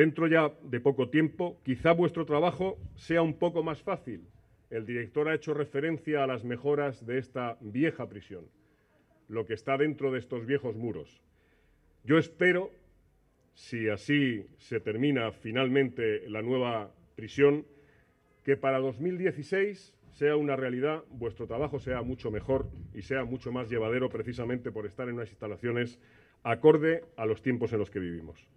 Dentro ya de poco tiempo, quizá vuestro trabajo sea un poco más fácil. El director ha hecho referencia a las mejoras de esta vieja prisión, lo que está dentro de estos viejos muros. Yo espero, si así se termina finalmente la nueva prisión, que para 2016 sea una realidad, vuestro trabajo sea mucho mejor y sea mucho más llevadero precisamente por estar en unas instalaciones acorde a los tiempos en los que vivimos.